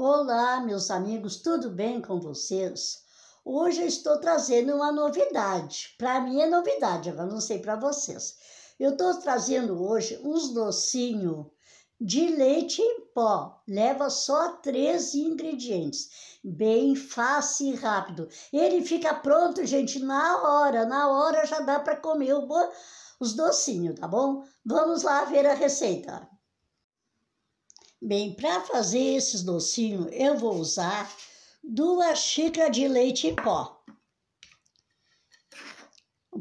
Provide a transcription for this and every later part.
Olá, meus amigos, tudo bem com vocês? Hoje eu estou trazendo uma novidade. Para mim é novidade, agora não sei para vocês. Eu estou trazendo hoje uns docinhos de leite em pó. Leva só 13 ingredientes. Bem fácil e rápido. Ele fica pronto, gente, na hora. Na hora já dá para comer os docinhos, tá bom? Vamos lá ver a receita. Bem, para fazer esses docinhos, eu vou usar duas xícaras de leite em pó.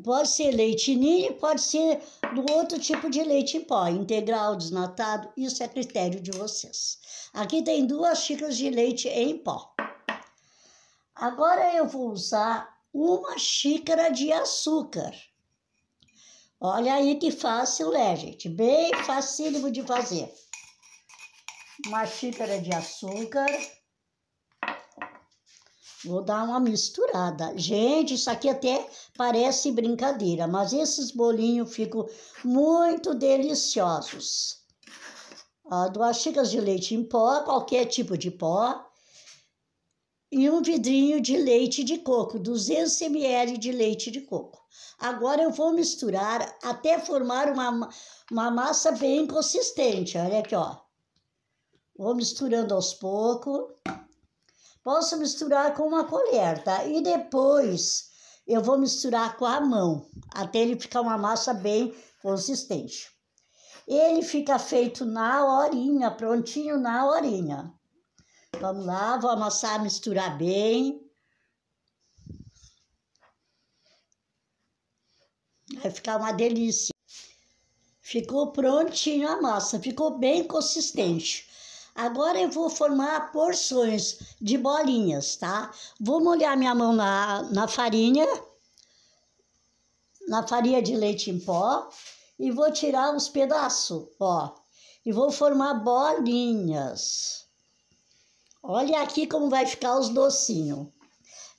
Pode ser leite ninho, pode ser do outro tipo de leite em pó, integral, desnatado, isso é critério de vocês. Aqui tem duas xícaras de leite em pó. Agora eu vou usar uma xícara de açúcar. Olha aí que fácil é, gente. Bem facílimo de fazer uma xícara de açúcar. Vou dar uma misturada. Gente, isso aqui até parece brincadeira, mas esses bolinhos ficam muito deliciosos. Ó, ah, duas xícaras de leite em pó, qualquer tipo de pó. E um vidrinho de leite de coco, 200 ml de leite de coco. Agora eu vou misturar até formar uma, uma massa bem consistente. Olha aqui, ó. Vou misturando aos poucos. Posso misturar com uma colher, tá? E depois eu vou misturar com a mão, até ele ficar uma massa bem consistente. Ele fica feito na horinha, prontinho na horinha. Vamos lá, vou amassar, misturar bem. Vai ficar uma delícia. Ficou prontinho a massa, ficou bem consistente. Agora eu vou formar porções de bolinhas, tá? Vou molhar minha mão na, na farinha, na farinha de leite em pó, e vou tirar uns pedaços, ó. E vou formar bolinhas. Olha aqui como vai ficar os docinhos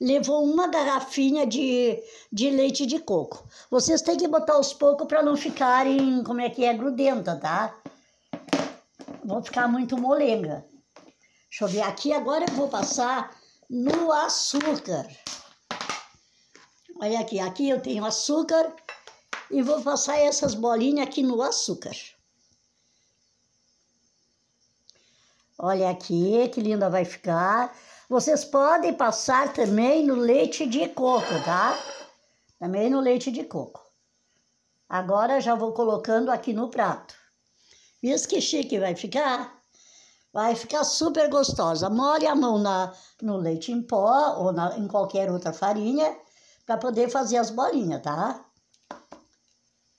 levou uma garrafinha de, de leite de coco. Vocês têm que botar os poucos para não ficarem, como é que é, grudenta, tá? vou ficar muito molenga. Deixa eu ver aqui, agora eu vou passar no açúcar. Olha aqui, aqui eu tenho açúcar e vou passar essas bolinhas aqui no açúcar. Olha aqui, que linda vai ficar. Vocês podem passar também no leite de coco, tá? Também no leite de coco. Agora já vou colocando aqui no prato. Vês que chique vai ficar? Vai ficar super gostosa. Mole a mão na, no leite em pó ou na, em qualquer outra farinha para poder fazer as bolinhas, tá?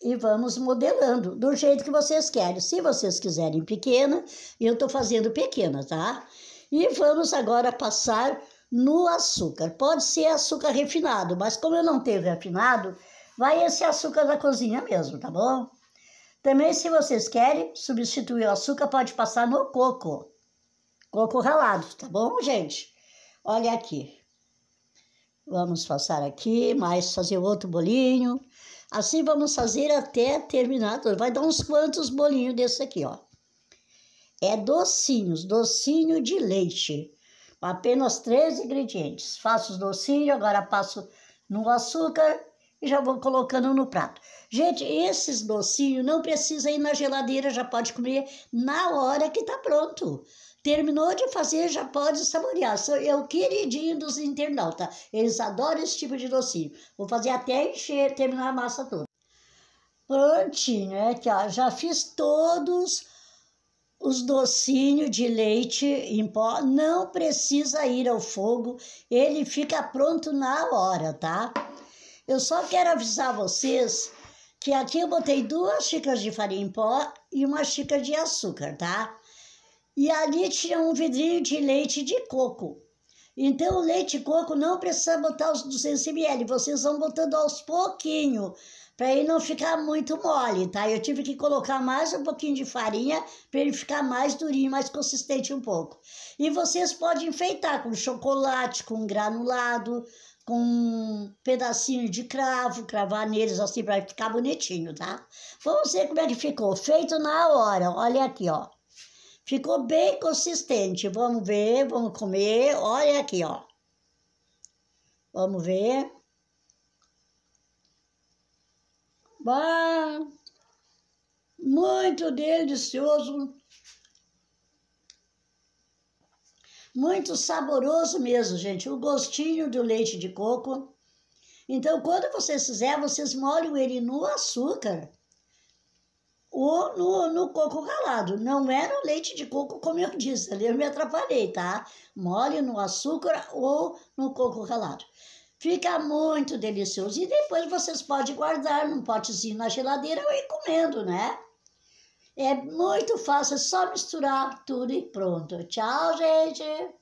E vamos modelando do jeito que vocês querem. Se vocês quiserem pequena, eu tô fazendo pequena, tá? E vamos agora passar no açúcar. Pode ser açúcar refinado, mas como eu não tenho refinado, vai esse açúcar da cozinha mesmo, tá bom? Também, se vocês querem substituir o açúcar, pode passar no coco. Coco ralado, tá bom, gente? Olha aqui. Vamos passar aqui, mais fazer outro bolinho. Assim vamos fazer até terminar. Vai dar uns quantos bolinhos desse aqui, ó. É docinhos, docinho de leite. Apenas três ingredientes. Faço os docinhos, agora passo no açúcar e já vou colocando no prato. Gente, esses docinhos não precisa ir na geladeira, já pode comer na hora que tá pronto. Terminou de fazer, já pode saborear. Sou o queridinho dos internautas. Eles adoram esse tipo de docinho. Vou fazer até encher, terminar a massa toda. Prontinho, é que ó, já fiz todos os docinhos de leite em pó. Não precisa ir ao fogo, ele fica pronto na hora, tá? Eu só quero avisar vocês que aqui eu botei duas xícaras de farinha em pó e uma xícara de açúcar, tá? E ali tinha um vidrinho de leite de coco. Então, o leite de coco não precisa botar os 200 ml, vocês vão botando aos pouquinho, para ele não ficar muito mole, tá? Eu tive que colocar mais um pouquinho de farinha para ele ficar mais durinho, mais consistente um pouco. E vocês podem enfeitar com chocolate, com granulado, com um pedacinho de cravo, cravar neles assim para ficar bonitinho, tá? Vamos ver como é que ficou. Feito na hora, olha aqui, ó. Ficou bem consistente. Vamos ver, vamos comer. Olha aqui, ó. Vamos ver. Bah, muito delicioso. Muito saboroso mesmo, gente. O gostinho do leite de coco. Então, quando vocês fizerem, vocês molham ele no açúcar ou no, no coco ralado. Não é no leite de coco, como eu disse, ali eu me atrapalhei, tá? Molhe no açúcar ou no coco ralado. Fica muito delicioso. E depois vocês podem guardar num potezinho na geladeira e comendo, né? É muito fácil, é só misturar tudo e pronto. Tchau, gente!